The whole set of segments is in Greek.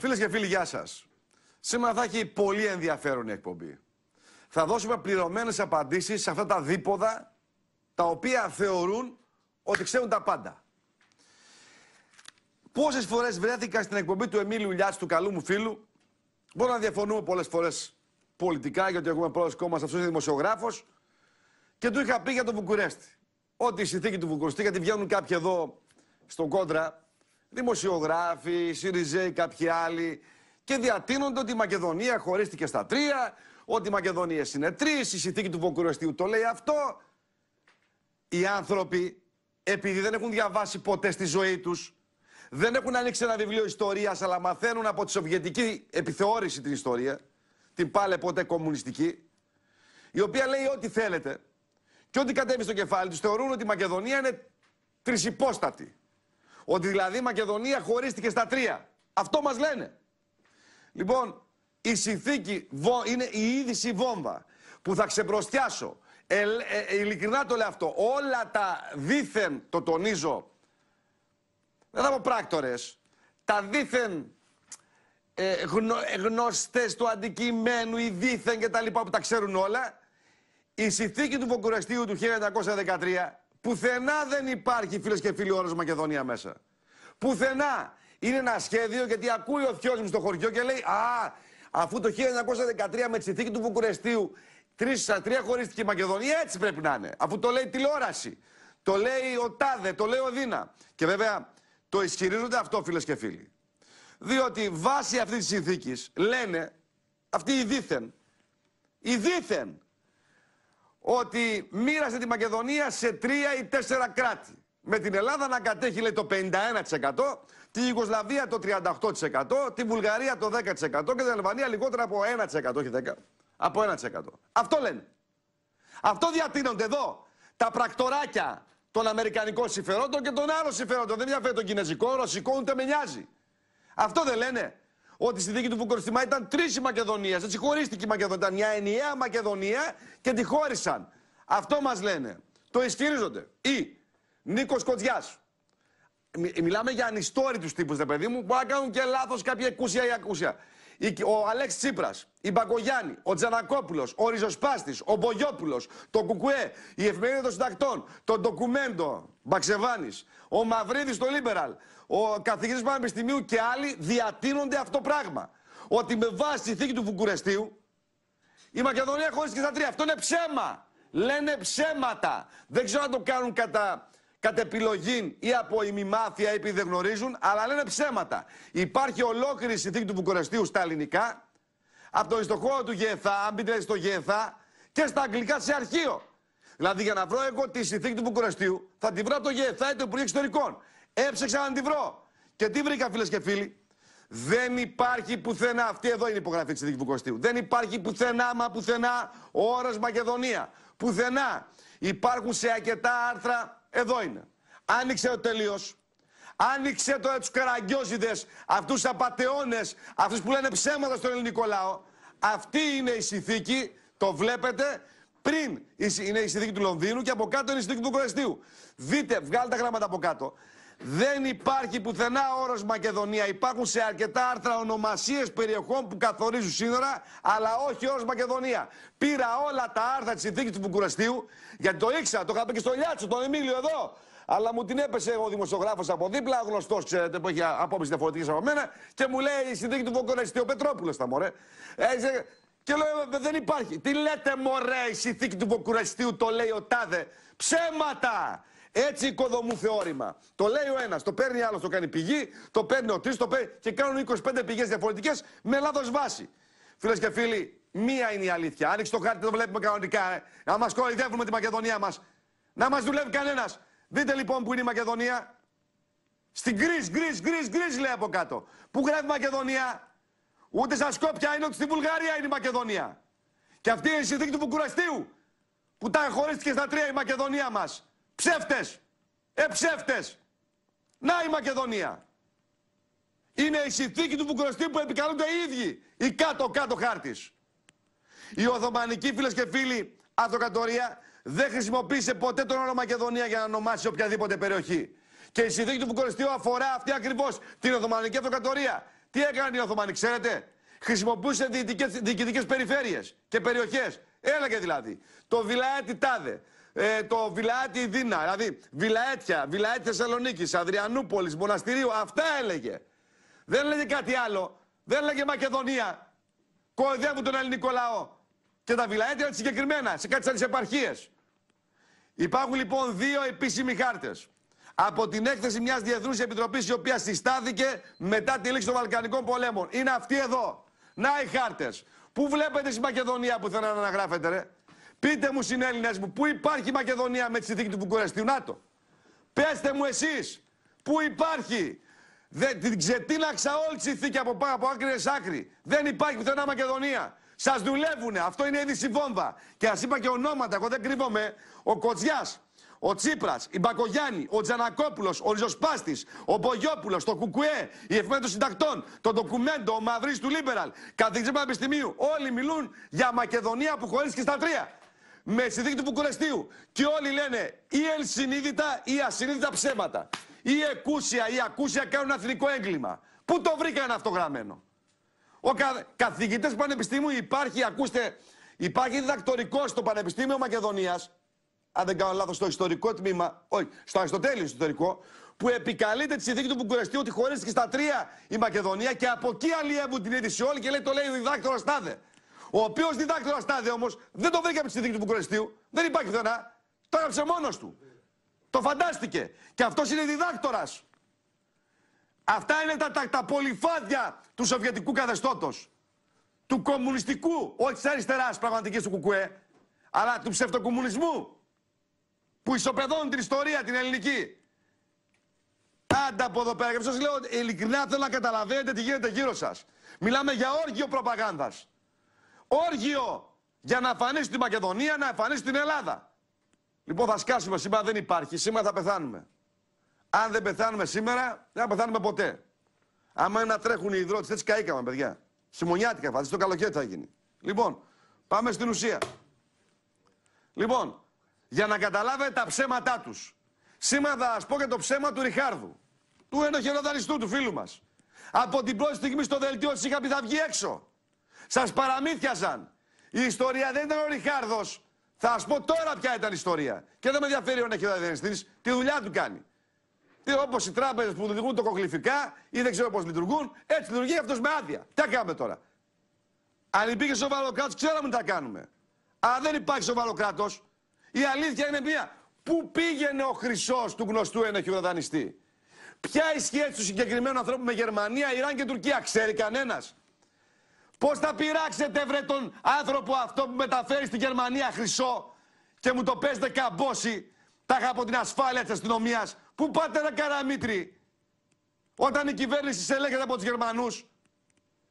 Φίλες και φίλοι, γεια σας. Σήμερα θα έχει πολύ ενδιαφέρον η εκπομπή. Θα δώσουμε πληρωμένες απαντήσεις σε αυτά τα δίποδα τα οποία θεωρούν ότι ξέρουν τα πάντα. Πόσες φορές βρέθηκα στην εκπομπή του Εμίλιου Λιάτ, του καλού μου φίλου, μπορώ να διαφωνούμε πολλές φορές πολιτικά, γιατί έχουμε πρόεδρο κόμμας, αυτός είναι δημοσιογράφος, και του είχα πει για τον Βουκουρέστι. Ότι η συνθήκη του Βουκουρέστι, γιατί βγαίνουν κάποιοι εδώ στον κόντρα δημοσιογράφοι, Σιριζέοι, κάποιοι άλλοι και διατείνονται ότι η Μακεδονία χωρίστηκε στα τρία, ότι οι Μακεδονίες είναι τρεις, η συνθήκη του Βοκουρεστίου το λέει αυτό. Οι άνθρωποι, επειδή δεν έχουν διαβάσει ποτέ στη ζωή τους, δεν έχουν ανοίξει ένα βιβλίο ιστορίας, αλλά μαθαίνουν από τη Σοβιετική επιθεώρηση την ιστορία, την πάλε ποτέ κομμουνιστική, η οποία λέει ό,τι θέλετε και ό,τι κατέβει στο κεφάλι τους, θεωρούν ότι η Μακεδονία είναι τρισυπόστατη. Ότι δηλαδή η Μακεδονία χωρίστηκε στα τρία. Αυτό μας λένε. Λοιπόν, η συνθήκη είναι η είδηση βόμβα που θα ξεπροστιάσω. Ε, ε, ειλικρινά το λέω αυτό. Όλα τα δίθεν, το τονίζω, δεν θα πω πράκτορες, τα δίθεν ε, ε γνωστές του αντικειμένου, οι δίθεν και τα λοιπά που τα ξέρουν όλα, η συνθήκη του Βοκουρεστίου του 1913 Πουθενά δεν υπάρχει, φίλες και φίλοι, όρος Μακεδονία μέσα. Πουθενά. Είναι ένα σχέδιο γιατί ακούει ο θειό μου στο χωριό και λέει Α, αφού το 1913 με τη συνθήκη του Βουκουρεστίου τρεις στα τρία χωρίστηκε η Μακεδονία, έτσι πρέπει να είναι. Αφού το λέει η τηλεόραση, το λέει ο Τάδε, το λέει ο Δίνα. Και βέβαια το ισχυρίζονται αυτό, φίλες και φίλοι. Διότι βάσει αυτής της συνθήκης λένε αυτοί οι δίθεν, οι ότι μοίρασε τη Μακεδονία σε τρία ή τέσσερα κράτη. Με την Ελλάδα να κατέχει λέει το 51%, τη Ιουγκοσλαβία το 38%, τη Βουλγαρία το 10% και την Αλβανία λιγότερα από 1%, όχι 10%. Από 1%. Αυτό λένε. Αυτό διατείνονται εδώ τα πρακτοράκια των Αμερικανικών συμφερόντων και των άλλων συμφερόντων. Δεν διαφέρει τον Κινέζικο, Ρωσικό, ούτε με νοιάζει. Αυτό δεν λένε ότι στη δίκη του Βουκορστημά ήταν τρεις η Μακεδονία. Έτσι χωρίστηκε η Μακεδονία. Ήταν μια ενιαία Μακεδονία και τη χώρισαν. Αυτό μας λένε. Το ισχυρίζονται. Ή Νίκος Κοντιά. Μι, μιλάμε για ανιστόρητους τύπους, δε παιδί μου. Μπορεί να κάνουν και λάθος κάποια εκούσια ή ακούσια. Ο Αλέξ Τσίπρας, η νικο Κοτζιά. μιλαμε Τζανακόπουλος, ο Ριζοσπάστης, που να Μπογιόπουλος, το Κουκουέ, η Εφημερίδα των Συντακτών, το Ντοκουμέντο, Μπαξεβάνης, ο Μαυρίδης, το Λίμπεραλ, ο καθηγητής Πανεπιστημίου και άλλοι διατείνονται αυτό το πράγμα. Ότι με βάση τη θήκη του Βουκουρεστίου η Μακεδονία χωρίς και στα τρία. Αυτό είναι ψέμα. Λένε ψέματα. Δεν ξέρω αν το κάνουν κατά, επιλογή ή από ημιμάθεια ή επειδή δεν γνωρίζουν, αλλά λένε ψέματα. Υπάρχει ολόκληρη συνθήκη του Βουκουρεστίου στα ελληνικά, από τον ιστοχώρο του ΓΕΘΑ, αν μπείτε στο ΓΕΘΑ, και στα αγγλικά σε αρχείο. Δηλαδή, για να βρω εγώ τη συνθήκη του Βουκουρεστίου, θα τη βρω το ΓΕΘΑ ή το Υπουργείο Εξωτερικών. Έψεξα να τη βρω. Και τι βρήκα, φίλες και φίλοι. Δεν υπάρχει πουθενά, αυτή εδώ είναι η υπογραφή της Δίκη Κωστίου. Δεν υπάρχει πουθενά, μα πουθενά, όρο Μακεδονία. Πουθενά. Υπάρχουν σε αρκετά άρθρα, εδώ είναι. Άνοιξε το τελείω. Άνοιξε τώρα του καραγκιόζιδε, αυτούς τους απαταιώνες, αυτούς που λένε ψέματα στον ελληνικό λαό. Αυτή είναι η συνθήκη, το βλέπετε, πριν είναι η συνθήκη του Λονδίνου και από κάτω είναι η συνθήκη του Κορεστίου. Δείτε, βγάλτε τα γράμματα από κάτω. Δεν υπάρχει πουθενά όρος Μακεδονία. Υπάρχουν σε αρκετά άρθρα ονομασίες περιοχών που καθορίζουν σύνορα, αλλά όχι όρος Μακεδονία. Πήρα όλα τα άρθρα της συνθήκης του Βουκουρεστίου, γιατί το ήξερα, το είχα πει και στο Λιάτσο, τον Εμίλιο εδώ. Αλλά μου την έπεσε ο δημοσιογράφος από δίπλα, γνωστός, ξέρετε, που έχει απόψεις διαφορετική από μένα, και μου λέει η συνθήκη του Βουκουρεστίου, ο Πετρόπουλος τα μωρέ. και λέω, «Ε, δεν υπάρχει. Τι λέτε, μωρέ, η συνθήκη του Βουκουρεστίου το λέει ο Τάδε. Ψέματα! Έτσι οικοδομού θεώρημα. Το λέει ο ένας, το παίρνει άλλος, το κάνει πηγή, το παίρνει ο τρίτο, το παίρνει και κάνουν 25 πηγές διαφορετικές με λάθος βάση. Φίλες και φίλοι, μία είναι η αλήθεια. Άνοιξε το χάρτη, το βλέπουμε κανονικά. Ε. Να μας κοροϊδεύουμε τη Μακεδονία μας. Να μας δουλεύει κανένας. Δείτε λοιπόν που είναι η Μακεδονία. Στην γκρι, γκρι, γκρι, γκρι λέει από κάτω. Πού γράφει Μακεδονία. Ούτε στα Σκόπια είναι, ούτε στη Βουλγαρία είναι η Μακεδονία. Και αυτή είναι η συνθήκη του Βουκουραστίου. Που τα χωρίστηκε στα τρία η Μακεδονία μας. Ψεύτες. Ε, Να η Μακεδονία. Είναι η συνθήκη του Βουκουρεστή που επικαλούνται οι ίδιοι. Οι κάτω-κάτω χάρτης. Η Οθωμανική, φίλες και φίλοι, αυτοκρατορία δεν χρησιμοποίησε ποτέ τον όρο Μακεδονία για να ονομάσει οποιαδήποτε περιοχή. Και η συνθήκη του Βουκουρεστίου αφορά αυτή ακριβώς την Οθωμανική Αυτοκρατορία. Τι έκανε η Οθωμανοί, ξέρετε. Χρησιμοποιούσε διοικητικέ περιφέρειες και περιοχές. Έλεγε δηλαδή. Το Βιλάετι τάδε, ε, το Βιλαέτη Δίνα, δηλαδή Βιλαέτια, Βιλαέτη Θεσσαλονίκης, Αδριανούπολης, Μοναστηρίου, αυτά έλεγε. Δεν έλεγε κάτι άλλο. Δεν έλεγε Μακεδονία. κοδεύουν τον ελληνικό λαό. Και τα Βιλαέτια είναι συγκεκριμένα σε κάτι σαν τις επαρχίες. Υπάρχουν λοιπόν δύο επίσημοι χάρτες. Από την έκθεση μιας διεθνούς επιτροπής η οποία συστάθηκε μετά τη λήξη των Βαλκανικών πολέμων. Είναι αυτή εδώ. Να οι χάρτες. Πού βλέπετε στη Μακεδονία που θέλω να αναγράφετε, ρε. Πείτε μου συνέλληνες μου, πού υπάρχει η Μακεδονία με τη συνθήκη του Βουκουρεστίου ΝΑΤΟ. Πέστε μου εσείς, πού υπάρχει. Δεν, την ξετύλαξα όλη τη συνθήκη από πάνω, από άκρη σε άκρη. Δεν υπάρχει πουθενά Μακεδονία. Σας δουλεύουνε. Αυτό είναι είδηση βόμβα. Και α είπα και ονόματα, εγώ δεν κρύβομαι. Ο Κοτζιά, ο Τσίπρας, η Μπακογιάννη, ο Τζανακόπουλος, ο Ριζοσπάστης, ο Μπογιόπουλος, το Κουκουέ, η Εφημερίδα των Συντακτών, το Ντοκουμέντο, ο Μαδρί του Λίμπεραλ, καθηγητής Πανεπιστημίου. Όλοι μιλούν για Μακεδονία που και στα τρία με συνθήκη του Βουκουρεστίου. Και όλοι λένε ή ενσυνείδητα ή ασυνείδητα ψέματα. Ή εκούσια ή ακούσια κάνουν εθνικό έγκλημα. Πού το βρήκαν αυτό γραμμένο. Ο κα... του Πανεπιστήμιου υπάρχει, ακούστε, υπάρχει διδακτορικό στο Πανεπιστήμιο Μακεδονίας. Αν δεν κάνω λάθος, στο ιστορικό τμήμα, όχι, στο Αριστοτέλειο ιστορικό, που επικαλείται τη συνθήκη του Βουκουρεστίου ότι και στα τρία η Μακεδονία και από εκεί αλλιεύουν την είδηση όλοι και λέει το λέει ο διδάκτορας ο οποίος διδάκτορας τάδε όμως δεν το βρήκε από τη συνθήκη του Βουκουρεστίου. Δεν υπάρχει πουθενά. Το έγραψε μόνος του. Το φαντάστηκε. Και αυτός είναι διδάκτορας. Αυτά είναι τα, τα, τα πολυφάδια του Σοβιετικού καθεστώτος. Του κομμουνιστικού, όχι της αριστεράς πραγματικής του Κουκουέ, αλλά του ψευτοκομμουνισμού. Που ισοπεδώνουν την ιστορία την ελληνική. Πάντα από εδώ πέρα. Και λέω ειλικρινά θέλω να καταλαβαίνετε τι γίνεται γύρω σας. Μιλάμε για όργιο προπαγάνδας όργιο για να εμφανίσει τη Μακεδονία, να εμφανίσει την Ελλάδα. Λοιπόν, θα σκάσουμε σήμερα, δεν υπάρχει. Σήμερα θα πεθάνουμε. Αν δεν πεθάνουμε σήμερα, δεν θα πεθάνουμε ποτέ. Άμα είναι να τρέχουν οι υδρότες, έτσι καήκαμε, παιδιά. Χειμωνιάτικα, φαντάζομαι, το καλοκαίρι θα γίνει. Λοιπόν, πάμε στην ουσία. Λοιπόν, για να καταλάβετε τα ψέματά τους. Σήμερα θα σας πω και το ψέμα του Ριχάρδου. Του ενοχελοδανιστού του φίλου μας. Από την πρώτη στιγμή στο δελτίο τη είχα πει θα βγει έξω. Σας παραμύθιασαν. Η ιστορία δεν ήταν ο Ριχάρδος. Θα σας πω τώρα ποια ήταν η ιστορία. Και δεν με ενδιαφέρει αν έχει δανειστής, τη δουλειά του κάνει. Όπως οι τράπεζες που λειτουργούν κοκκληφικά ή δεν ξέρω πώς λειτουργούν, έτσι λειτουργεί αυτός με άδεια. Τι κάνουμε τώρα. Αν υπήρχε σοβαρό κράτος, ξέραμε τι θα κάνουμε. Αλλά δεν υπάρχει σοβαρό κράτος, η αλήθεια είναι μία. Πού πήγαινε ο χρυσός του γνωστού ενεχείου Ποια η σχέση του συγκεκριμένου ανθρώπου με Γερμανία, Ιράν και Τουρκία, ξέρει κανένας. Πώς θα πειράξετε βρε τον άνθρωπο αυτό που μεταφέρει στη Γερμανία χρυσό και μου το παίζετε καμπόση τάχα από την ασφάλεια της αστυνομίας. Πού πάτε ρε καραμίτρι όταν η κυβέρνηση σε ελέγχεται από τους Γερμανούς.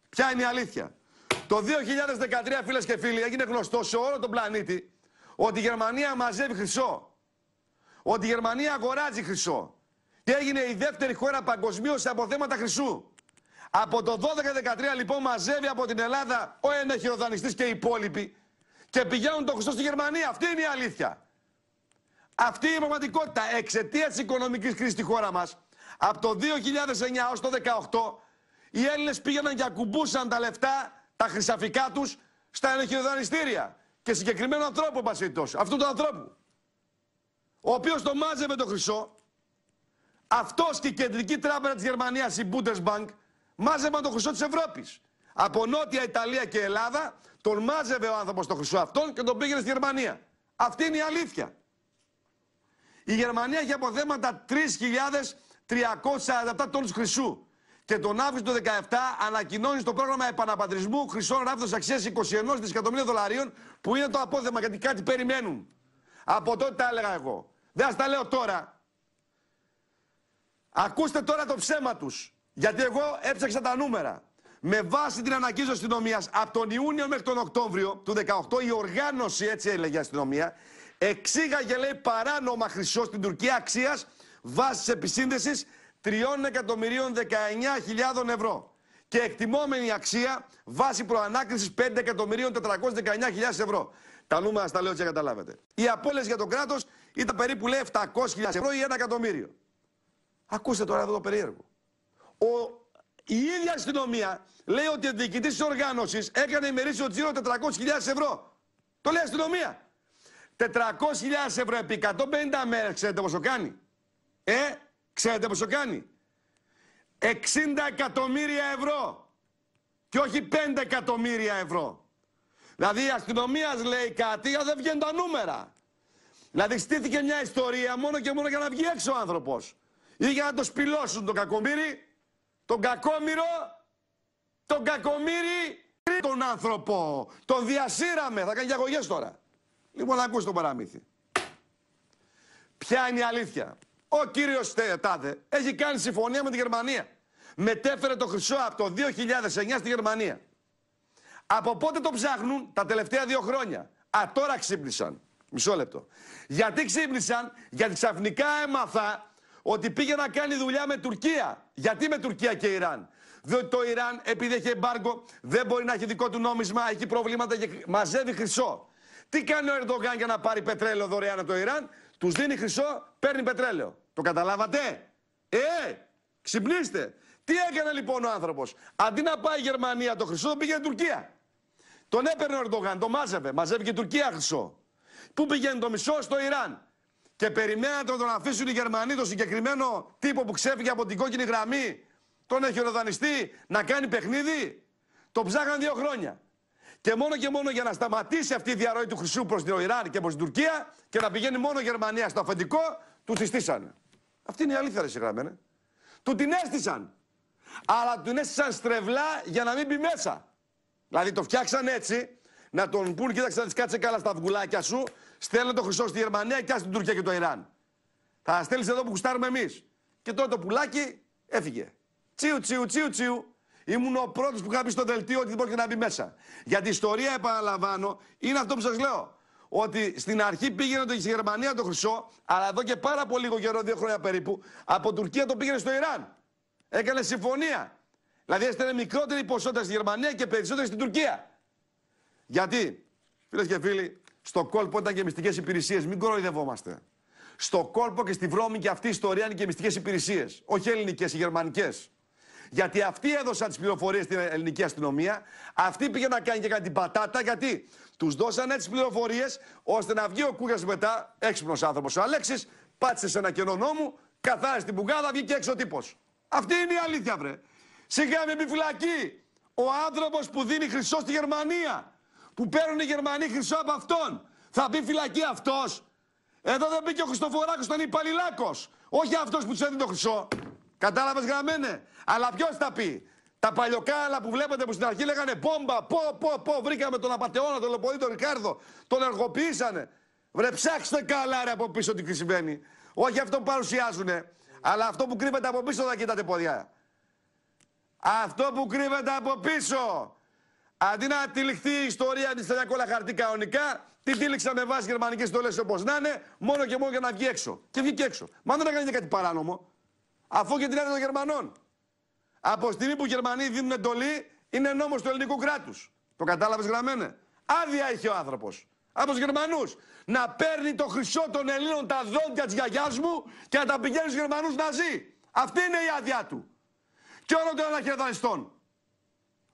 Ποια είναι η αλήθεια. Το 2013 φίλες και φίλοι έγινε γνωστό σε όλο τον πλανήτη ότι η Γερμανία μαζεύει χρυσό. Ότι η Γερμανία αγοράζει χρυσό. Και έγινε η δεύτερη χώρα παγκοσμίως σε αποθέματα χρυσού. Από το 12-13 λοιπόν μαζεύει από την Ελλάδα ο ένα χειροδανιστή και οι υπόλοιποι και πηγαίνουν το Χρυσό στη Γερμανία. Αυτή είναι η αλήθεια. Αυτή είναι η πραγματικότητα. Εξαιτίας της οικονομικής κρίσης στη χώρα μας, από το 2009 ω το 2018, οι Έλληνες πήγαιναν και ακουμπούσαν τα λεφτά, τα χρυσαφικά τους, στα ενοχειροδανιστήρια. Και συγκεκριμένο ανθρώπου, πασίτω, αυτού του ανθρώπου. Ο οποίος το μάζευε το χρυσό. Αυτός και η κεντρική τράπεζα της Γερμανίας, η Bundesbank, μάζευαν το χρυσό της Ευρώπης. Από Νότια Ιταλία και Ελλάδα τον μάζευε ο άνθρωπος το χρυσό αυτόν και τον πήγαινε στη Γερμανία. Αυτή είναι η αλήθεια. Η Γερμανία έχει αποθέματα 3.347 τόνους χρυσού. Και τον Αύγουστο του 2017 ανακοινώνει το πρόγραμμα επαναπατρισμού χρυσών ράφτων αξία 21 δισεκατομμύρια δολαρίων, που είναι το απόθεμα γιατί κάτι περιμένουν. Από τότε τα έλεγα εγώ. Δεν τα λέω τώρα. Ακούστε τώρα το ψέμα τους. Γιατί εγώ έψαξα τα νούμερα. Με βάση την ανακοίνωση αστυνομίας από τον Ιούνιο μέχρι τον Οκτώβριο του 2018 η οργάνωση, έτσι έλεγε η αστυνομία, εξήγαγε λέει παράνομα χρυσό στην Τουρκία αξίας βάσης επισύνδεσης 3.019.000 ευρώ και εκτιμόμενη αξία βάση προανάκρισης 5.419.000 ευρώ. Τα νούμερα στα λέω και καταλάβετε. Η απόλυση για το κράτος ήταν περίπου λέει 700.000 ευρώ ή 1 εκατομμύριο. Ακούστε τώρα εδώ το περίεργο. Ο, η ίδια αστυνομία λέει ότι ο διοικητή της οργάνωσης έκανε ημερήσιο τζίρο 400.000 ευρώ. Το λέει η αστυνομία. 400.000 ευρώ επί 150 μέρες, ξέρετε πόσο κάνει. Ε, ξέρετε πόσο κάνει. 60 εκατομμύρια ευρώ. Και όχι 5 εκατομμύρια ευρώ. Δηλαδή η αστυνομία λέει κάτι, αλλά δεν βγαίνουν τα νούμερα. Δηλαδή στήθηκε μια ιστορία μόνο και μόνο για να βγει έξω ο άνθρωπος. Ή για να το σπηλώσουν το κακομίρι τον κακόμοιρο, τον κακομύρι, τον άνθρωπο. Τον διασύραμε. Θα κάνει και τώρα. Λοιπόν, ακούστε το παραμύθι. Ποια είναι η αλήθεια. Ο κύριος Τάδε έχει κάνει συμφωνία με τη Γερμανία. Μετέφερε το χρυσό από το 2009 στη Γερμανία. Από πότε το ψάχνουν τα τελευταία δύο χρόνια. Α, τώρα ξύπνησαν. Μισό λεπτό. Γιατί ξύπνησαν, γιατί ξαφνικά έμαθα ότι πήγε να κάνει δουλειά με Τουρκία. Γιατί με Τουρκία και Ιράν. Διότι το Ιράν, επειδή έχει εμπάργκο, δεν μπορεί να έχει δικό του νόμισμα, έχει προβλήματα και μαζεύει χρυσό. Τι κάνει ο Ερντογάν για να πάρει πετρέλαιο δωρεάν από το Ιράν, τους δίνει χρυσό, παίρνει πετρέλαιο. Το καταλάβατε. Ε, ξυπνήστε. Τι έκανε λοιπόν ο άνθρωπος. Αντί να πάει η Γερμανία το χρυσό, τον η Τουρκία. Τον έπαιρνε ο Ερντογάν, το μάζευε. Μαζεύει και η Τουρκία χρυσό. Πού πηγαίνει το μισό, στο Ιράν και περιμένατε να τον αφήσουν οι Γερμανοί τον συγκεκριμένο τύπο που ξέφυγε από την κόκκινη γραμμή, τον έχει να κάνει παιχνίδι. Το ψάχναν δύο χρόνια. Και μόνο και μόνο για να σταματήσει αυτή η διαρροή του χρυσού προς την Ιράν και προς την Τουρκία και να πηγαίνει μόνο η Γερμανία στο αφεντικό, του τη Αυτή είναι η αλήθεια, ρε Ναι. Του την έστησαν. Αλλά του την έστησαν στρεβλά για να μην μπει μέσα. Δηλαδή το φτιάξαν έτσι, να τον πούν, κοίταξε να τη κάτσε καλά στα αυγουλάκια σου, Στέλνε το χρυσό στη Γερμανία και στην Τουρκία και το Ιράν. Θα στέλνεις εδώ που κουστάρουμε εμείς. Και τώρα το πουλάκι έφυγε. Τσιου, τσιου, τσιου, τσιου. Ήμουν ο πρώτος που είχα στο δελτίο ότι δεν μπορεί να μπει μέσα. Γιατί η ιστορία, επαναλαμβάνω, είναι αυτό που σας λέω. Ότι στην αρχή πήγαινε το, στη Γερμανία το χρυσό, αλλά εδώ και πάρα πολύ λίγο καιρό, δύο χρόνια περίπου, από Τουρκία το πήγαινε στο Ιράν. Έκανε συμφωνία. Δηλαδή έστελνε μικρότερη ποσότητα στη Γερμανία και περισσότερη στην Τουρκία. Γιατί, φίλες και φίλοι, στο κόλπο ήταν και μυστικές υπηρεσίες. Μην κοροϊδευόμαστε. Στο κόλπο και στη βρώμη και αυτή η ιστορία είναι και μυστικές υπηρεσίες. Όχι ελληνικές, οι γερμανικές. Γιατί αυτοί έδωσαν τις πληροφορίες στην ελληνική αστυνομία, αυτή πήγε να κάνει και κάτι την πατάτα, γιατί τους δώσανε τις πληροφορίες ώστε να βγει ο Κούγιας μετά, έξυπνος άνθρωπος ο Αλέξης, πάτησε σε ένα κενό νόμου, καθάρισε την πουγάδα, βγήκε έξω τύπος. Αυτή είναι η αλήθεια, βρε. Σιγά με φυλακή. Ο άνθρωπος που δίνει χρυσό στη Γερμανία που παίρνουν οι Γερμανοί χρυσό από αυτόν. Θα μπει φυλακή αυτός. Εδώ δεν μπήκε ο Χριστοφοράκος, ήταν υπαλληλάκος. Όχι αυτός που τους έδινε το χρυσό. Κατάλαβες γραμμένε. Αλλά ποιος θα πει. Τα παλιοκάλα που βλέπετε που στην αρχή λέγανε Πόμπα, πω, πω, πω, βρήκαμε τον απαταιώνα, τον Λοπολί, τον Ρικάρδο. Τον εργοποιήσανε. Βρε, ψάξτε καλά ρε από πίσω τι συμβαίνει. Όχι αυτό που παρουσιάζουνε, αλλά αυτό που κρύβεται από πίσω θα κοιτάτε ποδιά. Αυτό που κρύβεται από πίσω. Αντί να τυλιχθεί η ιστορία της κόλλα χαρτί κανονικά, την τύλιξα με βάση γερμανικές στολές όπως να είναι, μόνο και μόνο για να βγει έξω. Και βγήκε έξω. Μα δεν έκανε κάτι παράνομο. Αφού και την των Γερμανών. Από στιγμή που οι Γερμανοί δίνουν εντολή, είναι νόμος του ελληνικού κράτους. Το κατάλαβες γραμμένε. Άδεια είχε ο άνθρωπος. Από τους Γερμανούς. Να παίρνει το χρυσό των Ελλήνων τα δόντια της γιαγιάς μου και να τα πηγαίνει στους Γερμανούς να ζει. Αυτή είναι η άδειά του. Και όλων των αναχαιρετανιστών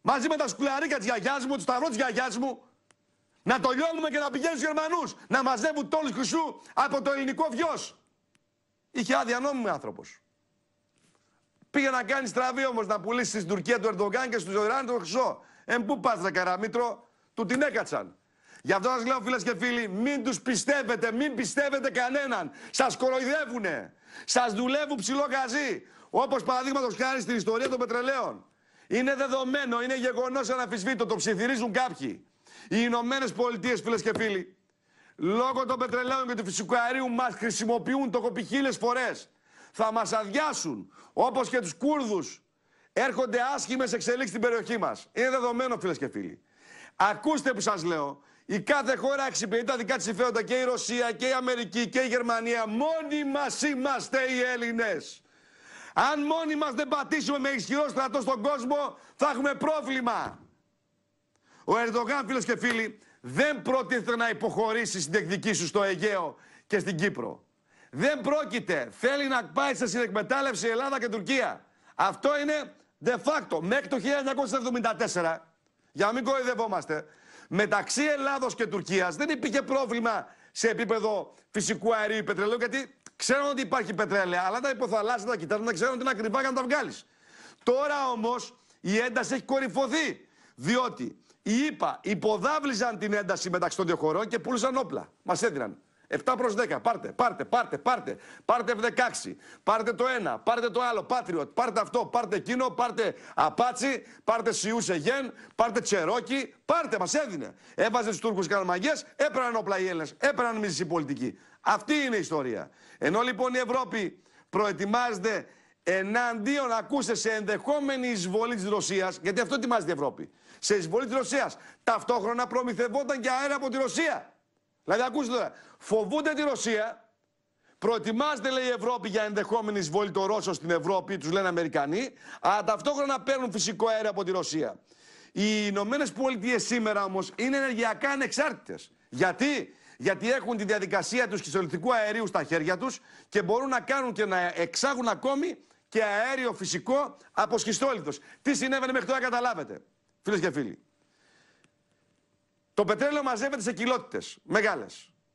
μαζί με τα σκουλαρίκια της γιαγιάς μου, τους σταυρό της γιαγιάς μου, να το λιώνουμε και να πηγαίνουν στους Γερμανούς να μαζεύουν τόλους χρυσού από το ελληνικό βιός. Είχε άδεια νόμιμη άνθρωπος. Πήγε να κάνει στραβή όμως να πουλήσει στην Τουρκία του Ερντογκάν και στου Ιράν το χρυσό. Εν πού πας, καραμίτρο, του την έκατσαν. Γι' αυτό σας λέω, φίλες και φίλοι, μην τους πιστεύετε, μην πιστεύετε κανέναν. Σας κοροϊδεύουνε. Σας δουλεύουν ψηλό γαζί. Όπως παραδείγματος χάρη στην ιστορία των πετρελαίων. Είναι δεδομένο, είναι γεγονός αναφυσβήτητο, το ψιθυρίζουν κάποιοι. Οι Ηνωμένες Πολιτείες, φίλες και φίλοι, λόγω των πετρελαίων και του φυσικού αερίου, μας χρησιμοποιούν το πει φορές. Θα μας αδειάσουν, όπως και τους Κούρδους. Έρχονται άσχημες εξελίξεις στην περιοχή μας. Είναι δεδομένο, φίλες και φίλοι. Ακούστε που σας λέω, η κάθε χώρα εξυπηρετεί τα δικά της συμφέροντα και η Ρωσία και η Αμερική και η Γερμανία. Μόνοι μας είμαστε οι Έλληνες. Αν μόνοι μας δεν πατήσουμε με ισχυρό στρατό στον κόσμο, θα έχουμε πρόβλημα. Ο Ερντογάν, φίλες και φίλοι, δεν πρόκειται να υποχωρήσει στην εκδική σου στο Αιγαίο και στην Κύπρο. Δεν πρόκειται. Θέλει να πάει σε συνεκμετάλλευση Ελλάδα και Τουρκία. Αυτό είναι de facto. Μέχρι το 1974, για να μην κοροϊδευόμαστε, μεταξύ Ελλάδος και Τουρκίας δεν υπήρχε πρόβλημα σε επίπεδο φυσικού αερίου ή πετρελαίου, γιατί Ξέρουν ότι υπάρχει πετρέλαιο, αλλά τα υποθαλάσσια τα κοιτάζουν, τα ξέρουν ότι είναι ακριβά για να τα βγάλεις. Τώρα όμως η ένταση έχει κορυφωθεί. Διότι οι ΥΠΑ υποδάβλιζαν την ένταση μεταξύ των δύο χωρών και πούλησαν όπλα. Μας έδιναν. 7 προ 10. Πάρτε, πάρτε, πάρτε, πάρτε. F16. Πάρτε το ένα, πάρτε το άλλο. Patriot. Πάρτε αυτό, πάρτε εκείνο. Πάρτε Απάτσι. Πάρτε Σιού Σεγέν. Πάρτε Τσερόκι. Πάρτε, μας έδινε. Έβαζε τους Τούρκους καρμαγιέ. Έπαιρναν όπλα οι Έλληνες. Έπαιρναν οι πολιτική. Αυτή είναι η ιστορία. Ενώ λοιπόν η Ευρώπη προετοιμάζεται εναντίον, ακούστε, σε ενδεχόμενη εισβολή της Ρωσίας, γιατί αυτό ετοιμάζεται η Ευρώπη. Σε εισβολή της Ρωσίας. Ταυτόχρονα προμηθευόταν και αέρα από τη Ρωσία. Δηλαδή, ακούστε τώρα, φοβούνται τη Ρωσία, προετοιμάζεται λέει η Ευρώπη για ενδεχόμενη εισβολή των Ρώσων στην Ευρώπη, τους λένε Αμερικανοί, αλλά ταυτόχρονα παίρνουν φυσικό αέρα από τη Ρωσία. Οι Ηνωμένες Πολιτείες σήμερα όμως είναι ενεργειακά ανεξάρτητες. Γιατί? Γιατί έχουν τη διαδικασία του χιστολιτικού αερίου στα χέρια τους και μπορούν να κάνουν και να εξάγουν ακόμη και αέριο φυσικό από σχιστόλιτο. Τι συνέβαινε μέχρι τώρα, καταλάβετε, φίλες και φίλοι. Το πετρέλαιο μαζεύεται σε κοιλότητες μεγάλες.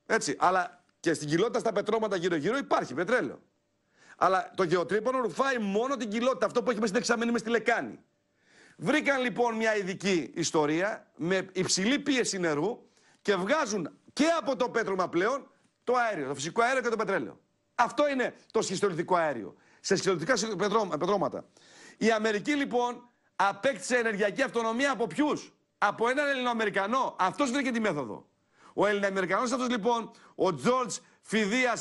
Έτσι. Αλλά και στην κοιλότητα στα πετρώματα γύρω-γύρω υπάρχει πετρέλαιο. Αλλά το γεωτρύπονο ρουφάει μόνο την κοιλότητα, αυτό που έχει μέσα στην μες στη λεκάνη. Βρήκαν λοιπόν μια ειδική ιστορία με υψηλή πίεση νερού και βγάζουν και από το πέτρωμα πλέον το αέριο, το φυσικό αέριο και το πετρέλαιο. Αυτό είναι το σχιστολιθικό αέριο. Σε σχιστολιθικά πετρώματα. Η Αμερική λοιπόν απέκτησε ενεργειακή αυτονομία από ποιους, από έναν Ελληνοαμερικανό. Αυτός βρήκε τη μέθοδο. Ο Ελληνοαμερικανός αυτός λοιπόν, ο Τζορτζ Φιδία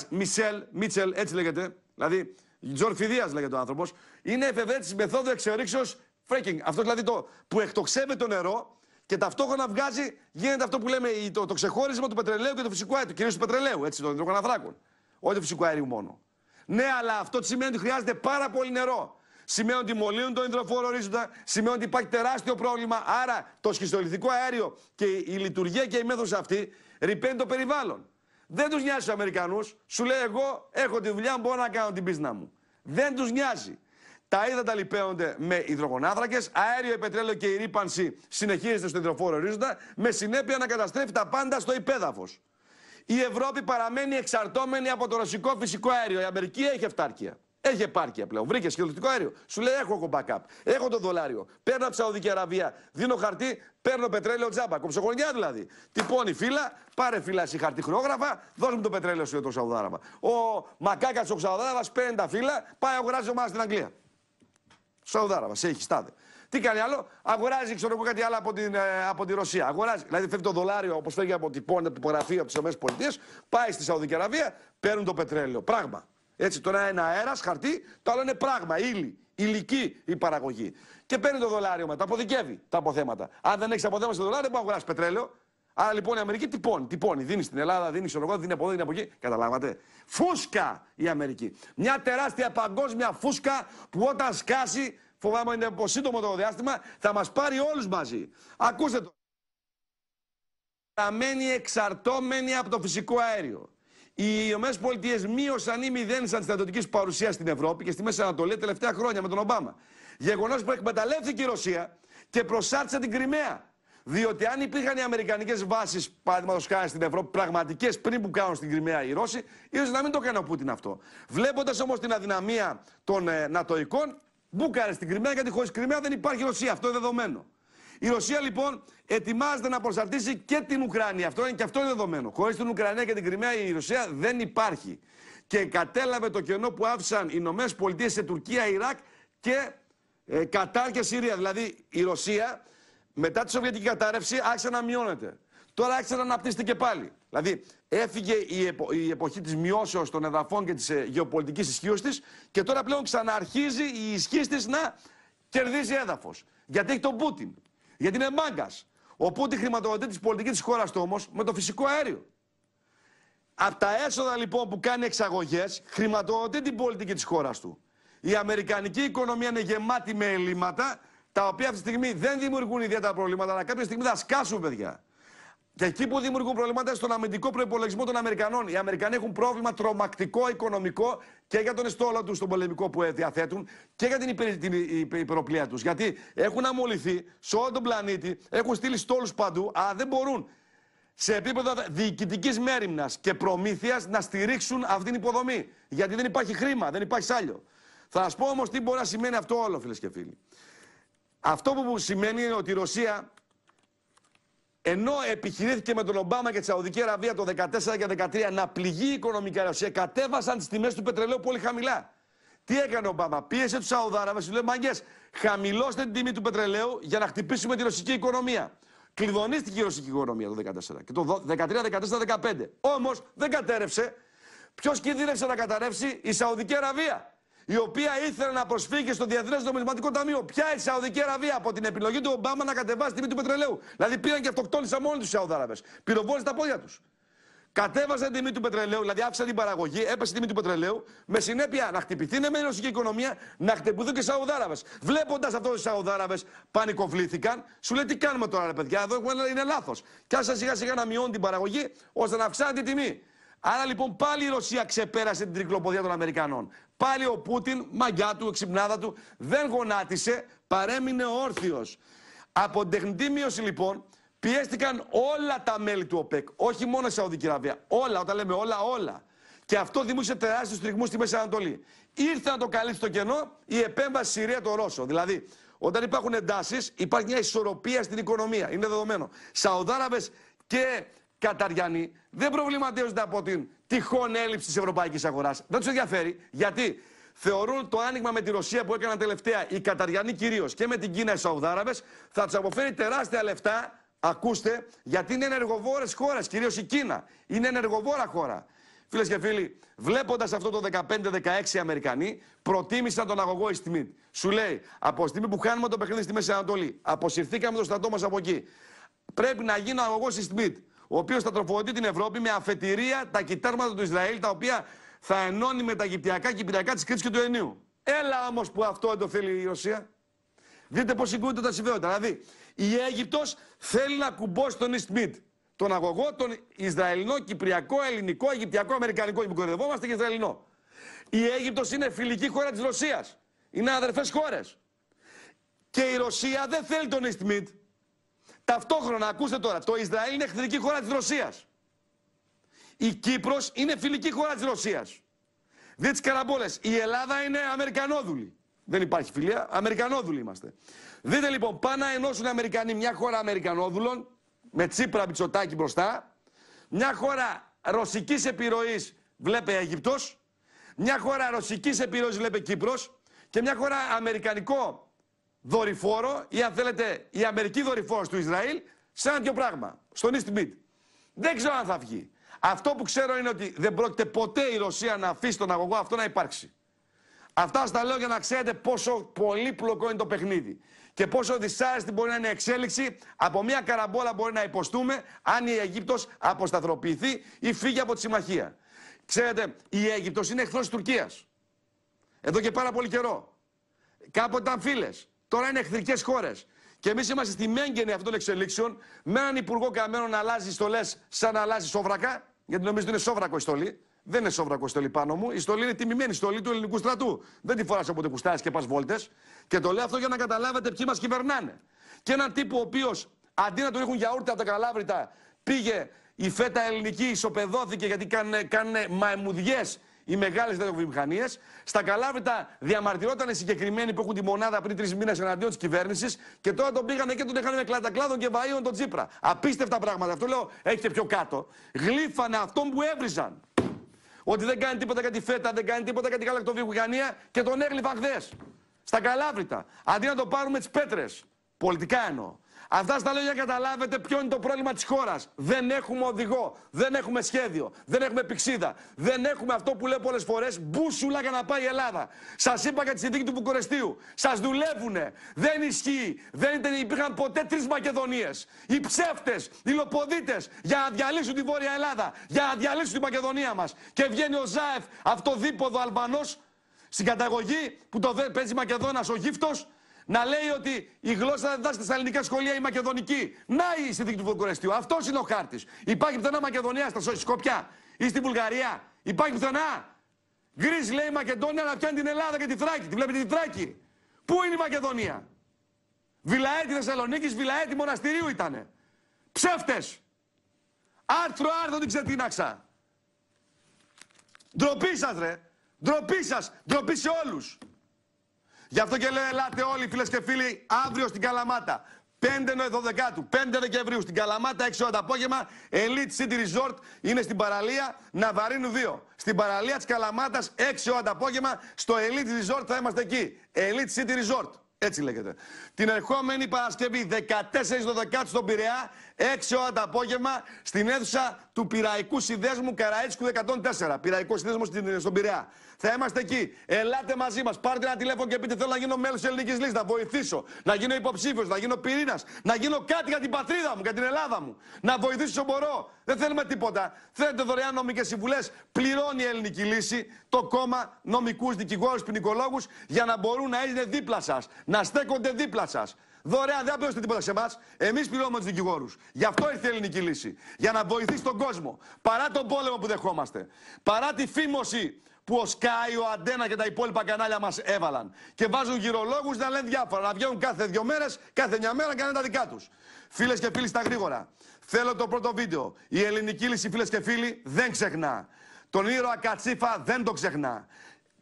Μίτσελ, έτσι λέγεται, δηλαδή Τζορτ Φιδίας λέγεται ο άνθρωπος, είναι εφευρέτης μεθόδου εξορίξεως fracking. Αυτός δηλαδή το που εκτοξεύει το νερό και ταυτόχρονα βγάζει, γίνεται αυτό που λέμε το, το ξεχώρισμα του πετρελαίου και του φυσικού αερίου, κυρίως του πετρελαίου, έτσι, των υδρογοναθράκων. Όχι του φυσικού αερίου μόνο. Ναι, αλλά αυτό σημαίνει ότι χρειάζεται πάρα πολύ νερό. Σημαίνει ότι μολύνουν τον υδροφόρο ορίζοντα, σημαίνει ότι υπάρχει τεράστιο πρόβλημα. Άρα το σχιστολιθικό αέριο και η λειτουργία και η μέθοδος αυτή ρηπαίνει το περιβάλλον. Δεν τους νοιάζει του Αμερικανούς. Σου λέει: Εγώ έχω τη δουλειά μου, μπορώ να κάνω την πίσνα μου. Δεν τους νοιάζει. Τα ύδατα λιπαίονται με υδρογονάθρακε, αέριο, πετρέλαιο και η ρήπανση συνεχίζεται στο υδροφόρο ορίζοντα, με συνέπεια να καταστρέφει τα πάντα στο υπέδαφος. Η Ευρώπη παραμένει εξαρτώμενη από το ρωσικό φυσικό αέριο. Η Αμερική έχει αυτάρκεια. Έχει επάρκεια πλέον. Βρήκες σχεδιαστικό αέριο. Σου λέει: Έχω backup. Έχω το δολάριο. Παίρνω από Σαουδική Αραβία. Δίνω χαρτί. Παίρνω πετρέλαιο τζάμπα. Κοψοχονιά δηλαδή. Τυπώνει φύλλα. Πάρε φύλλα σε χαρτί Δώσ' μου το πετρέλαιο σου για τον Σαουδάραβα. Ο μακάκας ο Σαουδάραβας παίρνει τα φύλλα. Πάει αγοράζει ομάδα στην Αγγλία. Σαουδάραβα, σε έχεις στάδε. Τι κάνει άλλο, αγοράζει ξέρω εγώ κάτι άλλο από την, ε, από τη Ρωσία. Αγοράζει. Δηλαδή φεύγει το δολάριο, όπως φεύγει από την από από τις ΗΠΑ, πάει στη Σαουδική Αραβία, παίρνουν το πετρέλαιο. Πράγμα. Έτσι, το ένα είναι αέρας, χαρτί, το άλλο είναι πράγμα, ύλη, υλική η παραγωγή. Και παίρνει το δολάριο μετά, αποδικεύει τα αποθέματα. Αν δεν έχεις αποθέματα στο δολάριο, δεν μπορείς να αγοράσεις πετρέλαιο. Άρα λοιπόν η Αμερική τυπώνει, τυπώνει. Δίνει στην Ελλάδα, δίνει στον εγώ, δίνει από εδώ, δίνει από εκεί. Καταλάβατε. Φούσκα η Αμερική. Μια τεράστια παγκόσμια φούσκα που όταν σκάσει, φοβάμαι είναι από σύντομο το διάστημα, θα μας πάρει όλους μαζί. Ακούστε το. Παραμένει εξαρτώμενη από το φυσικό αέριο. Οι Ηνωμένες Πολιτείες μείωσαν ή μηδένισαν τη στρατιωτική παρουσία στην Ευρώπη και στη Μέση Ανατολή τελευταία χρόνια με τον Ομπάμα. Γεγονός που εκμεταλλεύτηκε η Ρωσία και προσάρτησε την Κρυμαία. Διότι αν υπήρχαν οι Αμερικανικές βάσεις, παραδείγματος χάρη στην Ευρώπη, πραγματικές πριν που κάνουν στην Κρυμαία οι Ρώσοι, ίσως να μην το έκανε ο Πούτιν αυτό. Βλέποντας όμως την αδυναμία των ε, Νατοικών, μπούκαρε στην Κρυμαία γιατί χωρίς Κρυμαία δεν υπάρχει Ρωσία. Αυτό είναι δεδομένο. Η Ρωσία λοιπόν ετοιμάζεται να προσαρτήσει και την Ουκρανία. Αυτό είναι και αυτό είναι δεδομένο. Χωρίς την Ουκρανία και την Κρυμαία η Ρωσία δεν υπάρχει. Και κατέλαβε το κενό που άφησαν οι ΗΠΑ σε Τουρκία, Ιράκ και ε, Κατάρ και Συρία. Δηλαδή η Ρωσία μετά τη Σοβιετική κατάρρευση άρχισε να μειώνεται. Τώρα άρχισε να αναπτύσσεται και πάλι. Δηλαδή έφυγε η, η εποχή της μειώσεως των εδαφών και της ε, γεωπολιτικής ισχύως της και τώρα πλέον ξαναρχίζει η ισχύ της να κερδίζει έδαφος. Γιατί έχει τον Πούτιν. Γιατί είναι μάγκας. Ο Πούτιν χρηματοδοτεί τη πολιτική της χώρας του όμως με το φυσικό αέριο. Από τα έσοδα λοιπόν που κάνει εξαγωγές, χρηματοδοτεί την πολιτική της χώρας του. Η αμερικανική οικονομία είναι γεμάτη με ελλείμματα τα οποία αυτή τη στιγμή δεν δημιουργούν ιδιαίτερα προβλήματα, αλλά κάποια στιγμή θα σκάσουν, παιδιά. Και εκεί που δημιουργούν προβλήματα στον αμυντικό προπολογισμό των Αμερικανών. Οι Αμερικανοί έχουν πρόβλημα τρομακτικό οικονομικό και για τον εστόλο τους, τον πολεμικό που διαθέτουν και για την, υπεροπλία τους. Γιατί έχουν αμολυθεί σε όλο τον πλανήτη, έχουν στείλει στόλους παντού, αλλά δεν μπορούν σε επίπεδο διοικητικής μέρημνας και προμήθειας να στηρίξουν αυτή την υποδομή. Γιατί δεν υπάρχει χρήμα, δεν υπάρχει σάλιο. Θα σας πω όμως τι μπορεί να σημαίνει αυτό όλο, φίλες και φίλοι. Αυτό που σημαίνει είναι ότι η Ρωσία, ενώ επιχειρήθηκε με τον Ομπάμα και τη Σαουδική Αραβία το 2014 και 2013 να πληγεί η οικονομική κατέβασαν τις τιμές του πετρελαίου πολύ χαμηλά. Τι έκανε ο Ομπάμα, πίεσε τους Σαουδάραβες, τους λέει μαγκέ, χαμηλώστε την τιμή του πετρελαίου για να χτυπήσουμε τη ρωσική οικονομία. Κλειδονίστηκε η ρωσική οικονομία το 2014 και το 2013, 2014, 2015. Όμως δεν κατέρευσε. Ποιος κινδύνευσε να καταρρεύσει, η Σαουδική Αραβία η οποία ήθελε να προσφύγει στο Διεθνές Νομισματικό Ταμείο. Ποια η Σαουδική Αραβία από την επιλογή του Ομπάμα να κατεβάσει τη τιμή του πετρελαίου. Δηλαδή πήραν και αυτοκτόνησαν μόνοι τους Σαουδάραβες. Πυροβόλησαν τα πόδια τους. Κατέβαζαν την τιμή του πετρελαίου, δηλαδή άφησαν την παραγωγή, έπεσε η τιμή του πετρελαίου, με συνέπεια να χτυπηθεί ναι, με η ρωσική οικονομία, να χτυπηθούν και οι Σαουδάραβες. Βλέποντας αυτό οι Σαουδάραβες πανικοβλήθηκαν, σου λέει τι κάνουμε τώρα, ρε παιδιά, εδώ είναι λάθος. Κι άσε σιγά σιγά να μειώνουν την παραγωγή, ώστε να αυξάνεται η τιμή. Άρα λοιπόν πάλι η Ρωσία ξεπέρασε την τρικλοποδία των Αμερικανών. Πάλι ο Πούτιν, μαγιά του, εξυπνάδα του, δεν γονάτισε, παρέμεινε όρθιος. Από τεχνητή μείωση λοιπόν πιέστηκαν όλα τα μέλη του ΟΠΕΚ, όχι μόνο η Σαουδική Αραβία. Όλα, όταν λέμε όλα, όλα. Και αυτό δημιούργησε τεράστιους τριγμούς στη Μέση Ανατολή. Ήρθε να το καλύψει το κενό η επέμβαση Συρία των Ρώσων. Δηλαδή, όταν υπάρχουν εντάσεις, υπάρχει μια ισορροπία στην οικονομία. Είναι δεδομένο. Σαουδάραβες και Καταριανοί δεν προβληματίζονται από την τυχόν έλλειψης τη ευρωπαϊκής αγοράς. Δεν τους ενδιαφέρει. Γιατί θεωρούν το άνοιγμα με τη Ρωσία που έκαναν τελευταία οι Καταριανοί κυρίως και με την Κίνα οι Σαουδάραβες θα τους αποφέρει τεράστια λεφτά. Ακούστε, γιατί είναι ενεργοβόρες χώρες, κυρίως η Κίνα. Είναι ενεργοβόρα χώρα. Φίλες και φίλοι, βλέποντας αυτό το 15-16 Αμερικανοί, προτίμησαν τον αγωγό Ιστιμίτ. Σου λέει, από τη στιγμή που χάνουμε το παιχνίδι στη Μέση Ανατολή, αποσυρθήκαμε το στρατό μας από εκεί. Πρέπει να γίνει ο αγωγό Ιστιμίτ ο οποίος θα τροφοδοτεί την Ευρώπη με αφετηρία τα κοιτάρματα του Ισραήλ, τα οποία θα ενώνει με τα Αιγυπτιακά και Κυπριακά της Κρήτης και του Ενίου. Έλα όμως που αυτό δεν το θέλει η Ρωσία. Δείτε πώς συγκούνται τα συμβαίνοντα. Δηλαδή, η Αίγυπτος θέλει να κουμπώσει τον Ιστμίτ, τον αγωγό, τον Ισραηλινό, Κυπριακό, Ελληνικό, Αιγυπτιακό, Αμερικανικό. Μην και Ισραηλινό. Η Αίγυπτος είναι φιλική χώρα της Ρωσίας. Είναι αδερφές χώρες. Και η Ρωσία δεν θέλει τον East Ταυτόχρονα, ακούστε τώρα, το Ισραήλ είναι εχθρική χώρα της Ρωσίας. Η Κύπρος είναι φιλική χώρα της Ρωσίας. Δείτε τις καραμπόλες. Η Ελλάδα είναι Αμερικανόδουλη. Δεν υπάρχει φιλία. Αμερικανόδουλοι είμαστε. Δείτε λοιπόν, πάνε να ενώσουν Αμερικανοί μια χώρα Αμερικανόδουλων, με τσίπρα μπιτσοτάκι μπροστά, μια χώρα ρωσικής επιρροής βλέπε Αίγυπτος, μια χώρα ρωσικής επιρροής βλέπε κύπρος, και μια χώρα αμερικανικό δορυφόρο ή αν θέλετε η Αμερική δορυφόρος του Ισραήλ σε ένα τέτοιο πράγμα, στον East Mid Δεν ξέρω αν θα βγει. Αυτό που ξέρω είναι ότι δεν πρόκειται ποτέ η Ρωσία να αφήσει τον αγωγό αυτό να υπάρξει. Αυτά σας τα λέω για να ξέρετε πόσο πολύπλοκο είναι το παιχνίδι και πόσο δυσάρεστη μπορεί να είναι η εξέλιξη. Από μια καραμπόλα μπορεί να υποστούμε αν η Αιγύπτος αποσταθροποιηθεί ή φύγει από τη συμμαχία. Ξέρετε, η Αίγυπτος είναι αιγυπτος ειναι εχθρο της τουρκια Εδώ και πάρα πολύ καιρό. Κάποτε ήταν φίλες. Τώρα είναι εχθρικές χώρες. Και εμείς είμαστε στη μέγενη αυτών των εξελίξεων με έναν υπουργό καμένο να αλλάζει στολές σαν να αλλάζει σόβρακα. Γιατί νομίζω ότι είναι σόβρακο η στολή. Δεν είναι σόβρακο η στολή πάνω μου. Η στολή είναι τιμημένη Η στολή του ελληνικού στρατού. Δεν τη φοράς όποτε κουστάει και πας βόλτες. Και το λέω αυτό για να καταλάβετε ποιοι μας κυβερνάνε. Και έναν τύπο ο οποίος αντί να του έχουν γιαούρτι από τα καλάβρητα πήγε η φέτα ελληνική ισοπεδώθηκε γιατί κάνουν, μαϊμουδιές οι μεγάλες δεδομηχανίε, Στα Καλάβρητα διαμαρτυρόταν συγκεκριμένοι που έχουν τη μονάδα πριν τρεις μήνες εναντίον της κυβέρνησης και τώρα τον πήγανε και τον είχαν με κλατακλάδων και βαΐων τον Τσίπρα. Απίστευτα πράγματα. Αυτό λέω έχετε πιο κάτω. Γλύφανε αυτόν που έβριζαν. Ότι δεν κάνει τίποτα για τη φέτα, δεν κάνει τίποτα για την καλακτοβιομηχανία και τον έγλυφαν χθες. Στα Καλάβρητα. Αντί να το πάρουμε τις πέτρες. Πολιτικά εννοώ. Αυτά στα λόγια καταλάβετε ποιο είναι το πρόβλημα της χώρας. Δεν έχουμε οδηγό, δεν έχουμε σχέδιο, δεν έχουμε πηξίδα, δεν έχουμε αυτό που λέω πολλές φορές, μπούσουλα για να πάει η Ελλάδα. Σας είπα για τη συνθήκη του Μπουκορεστίου, Σας δουλεύουνε. Δεν ισχύει. Δεν υπήρχαν ποτέ τρεις Μακεδονίες. Οι ψεύτες, οι λοποδίτες για να διαλύσουν τη Βόρεια Ελλάδα, για να διαλύσουν τη Μακεδονία μας. Και βγαίνει ο Ζάεφ, αυτοδίποδο Αλβανός, στην καταγωγή που το παίζει Μακεδόνας ο γύφτος να λέει ότι η γλώσσα δεν δάσκεται στα ελληνικά σχολεία η μακεδονική. Να η συνθήκη του Βουκουρεστίου. Αυτός είναι ο χάρτης. Υπάρχει πουθενά Μακεδονία στα Σκόπια ή στην Βουλγαρία. Υπάρχει πουθενά. Γκρι λέει η στην βουλγαρια υπαρχει πουθενα γκρι λεει μακεδονια να πιάνει την Ελλάδα και τη Θράκη. Τη βλέπετε τη Θράκη. Πού είναι η Μακεδονία. Βιλαέτη Θεσσαλονίκης, Βιλαέτη Μοναστηρίου ήταν. Ψεύτες. Άρθρο άρθρο την ξετίναξα. Ντροπή σας, ρε. Ντροπή σας. Ντροπή σε όλους. Γι' αυτό και λέω ελάτε όλοι φίλες και φίλοι αύριο στην Καλαμάτα. 5 Νοεμβρίου, 5 Δεκεμβρίου στην Καλαμάτα, 6 ώρα το απόγευμα. Elite City Resort είναι στην παραλία Ναβαρίνου 2. Στην παραλία της Καλαμάτας, 6 ώρα το απόγευμα, στο Elite Resort θα είμαστε εκεί. Elite City Resort. Έτσι λέγεται. Την ερχόμενη Παρασκευή 14 Δεκάτου στον Πειραιά Έξι ώρα το απόγευμα στην αίθουσα του Πυραϊκού Συνδέσμου Καραΐτσικου 104. Πυραϊκό Συνδέσμο στον Πειραιά. Θα είμαστε εκεί. Ελάτε μαζί μας. Πάρτε ένα τηλέφωνο και πείτε: Θέλω να γίνω μέλος της Ελληνικής Λύση, να βοηθήσω, να γίνω υποψήφιος, να γίνω πυρήνας, να γίνω κάτι για την πατρίδα μου, για την Ελλάδα μου. Να βοηθήσω μπορώ. Δεν θέλουμε τίποτα. Θέλετε δωρεάν νομικές συμβουλές. Πληρώνει η Ελληνική Λύση το κόμμα νομικούς δικηγόρους ποινικολόγους για να μπορούν να είναι δίπλα σας, να στέκονται δίπλα σας. Δωρεάν, δεν πληρώσετε τίποτα σε εμάς. Εμείς πληρώνουμε τους δικηγόρους. Γι' αυτό ήρθε η ελληνική λύση. Για να βοηθήσει τον κόσμο. Παρά τον πόλεμο που δεχόμαστε. Παρά τη φήμωση που ο Σκάι, ο Αντένα και τα υπόλοιπα κανάλια μας έβαλαν. Και βάζουν γυρολόγους να λένε διάφορα. Να βγαίνουν κάθε δύο μέρες, κάθε μια μέρα να τα δικά τους. Φίλες και φίλοι, στα γρήγορα. Θέλω το πρώτο βίντεο. Η ελληνική λύση, φίλες και φίλοι, δεν ξεχνά. Τον ήρωα Κατσίφα δεν το ξεχνά.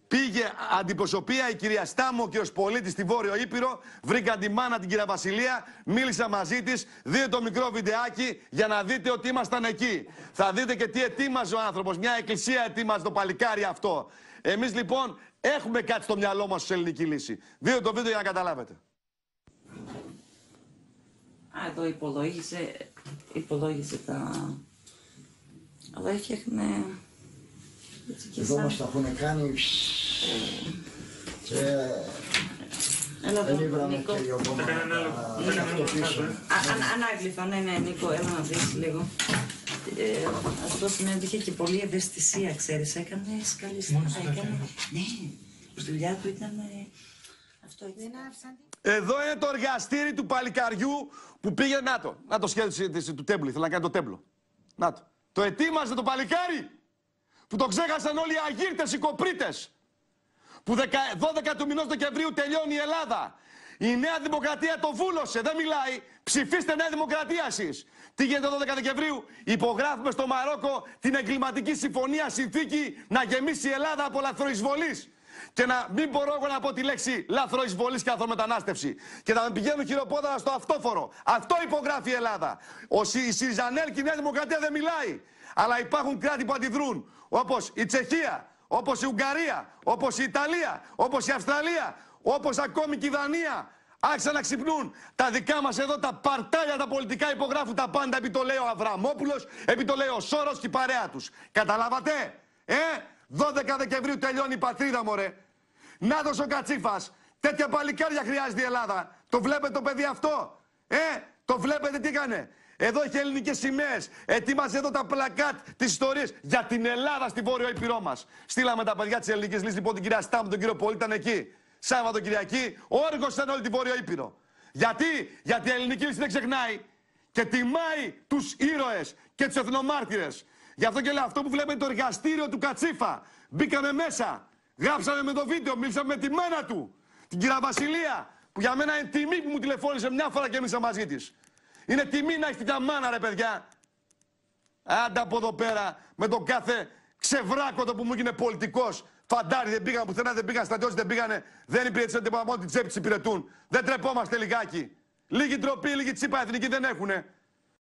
Πήγε αντιπροσωπεία η κυρία Στάμο και ως Πολίτης στη Βόρειο Ήπειρο. Βρήκαν τη μάνα την κυρία Βασιλεία. Μίλησα μαζί της. Δείτε το μικρό βιντεάκι για να δείτε ότι ήμασταν εκεί. Θα δείτε και τι ετοίμαζε ο άνθρωπος. Μια εκκλησία ετοίμαζε το παλικάρι αυτό. Εμείς λοιπόν έχουμε κάτι στο μυαλό μας ως ελληνική λύση. Δείτε το βίντεο για να καταλάβετε. Α, εδώ υπολόγισε, τα... Αλλά έφτιαχνε εδώ μας τα έχουν κάνει και δεν ήβραμε και λίγο Ανάγλυφα, ναι, ναι, Νίκο, έλα να δεις λίγο. Αυτό σημαίνει ότι είχε και πολλή ευαισθησία, ξέρεις, έκανε σκαλιστά, έκανε, ναι, η δουλειά του ήταν αυτό έτσι. Εδώ είναι το εργαστήρι του παλικαριού που πήγε, να το, να το σχέδιο του τέμπλου, ήθελα να κάνει το τέμπλο. Να το. Το ετοίμαζε το παλικάρι! που το ξέχασαν όλοι οι αγύρτες οι κοπρίτες, που 12 του μηνός Δεκεμβρίου τελειώνει η Ελλάδα. Η Νέα Δημοκρατία το βούλωσε, δεν μιλάει. Ψηφίστε Νέα Δημοκρατία εσείς. Τι γίνεται 12 Δεκεμβρίου, υπογράφουμε στο Μαρόκο την εγκληματική συμφωνία συνθήκη να γεμίσει η Ελλάδα από λαθροεισβολής. Και να μην μπορώ εγώ να πω τη λέξη λαθροεισβολής και λαθρομετανάστευση. Και να πηγαίνουν χειροπόδαρα στο αυτόφορο. Αυτό υπογράφει η Ελλάδα. Ο Σιριζανέλ και η Νέα Δημοκρατία δεν μιλάει. Αλλά υπάρχουν κράτη που αντιδρούν. Όπως η Τσεχία, όπως η Ουγγαρία, όπως η Ιταλία, όπως η Αυστραλία, όπως ακόμη και η Δανία. Άρχισαν να ξυπνούν. Τα δικά μας εδώ τα παρτάλια τα πολιτικά υπογράφουν τα πάντα. Επί το λέει ο Αβραμόπουλος, επί το λέει ο Σόρος και η παρέα τους. Καταλάβατε, ε! 12 Δεκεμβρίου τελειώνει η πατρίδα, μωρέ. Να δώσω κατσίφας. Τέτοια παλικάρια χρειάζεται η Ελλάδα. Το βλέπετε το παιδί αυτό. Ε, το βλέπετε τι έκανε. Εδώ έχει ελληνικές σημαίες. Ετοίμαζε εδώ τα πλακάτ της ιστορίας για την Ελλάδα στη βόρειο ήπειρό μας. Στείλαμε τα παιδιά της ελληνικής λύσης, λοιπόν την κυρία Στάμ, τον κύριο Πολίτη ήταν εκεί. Σάββατο Κυριακή, όργο ήταν όλη τη βόρειο ήπειρο. Γιατί, γιατί η ελληνική λύση δεν ξεχνάει και τιμάει τους ήρωες και τους εθνομάρτυρες. Γι' αυτό και λέω αυτό που βλέπετε το εργαστήριο του Κατσίφα. Μπήκαμε μέσα, γράψαμε με το βίντεο, μίλησαμε με τη μάνα του, την κυρία Βασιλεία, που για μένα είναι τιμή που μου τηλεφώνησε μια φορά και μίλησα μαζί της. Είναι τιμή να έχεις την καμάνα, ρε παιδιά. Άντα από εδώ πέρα με τον κάθε το που μου έγινε πολιτικός. Φαντάρι δεν πήγαν πουθενά, δεν πήγαν στρατιώτες, δεν πήγανε. Δεν υπήρχε τίποτα, μόνο την τσέπη της υπηρετούν. Δεν τρεπόμαστε λιγάκι. Λίγη ντροπή, λίγη τσίπα εθνική δεν έχουνε.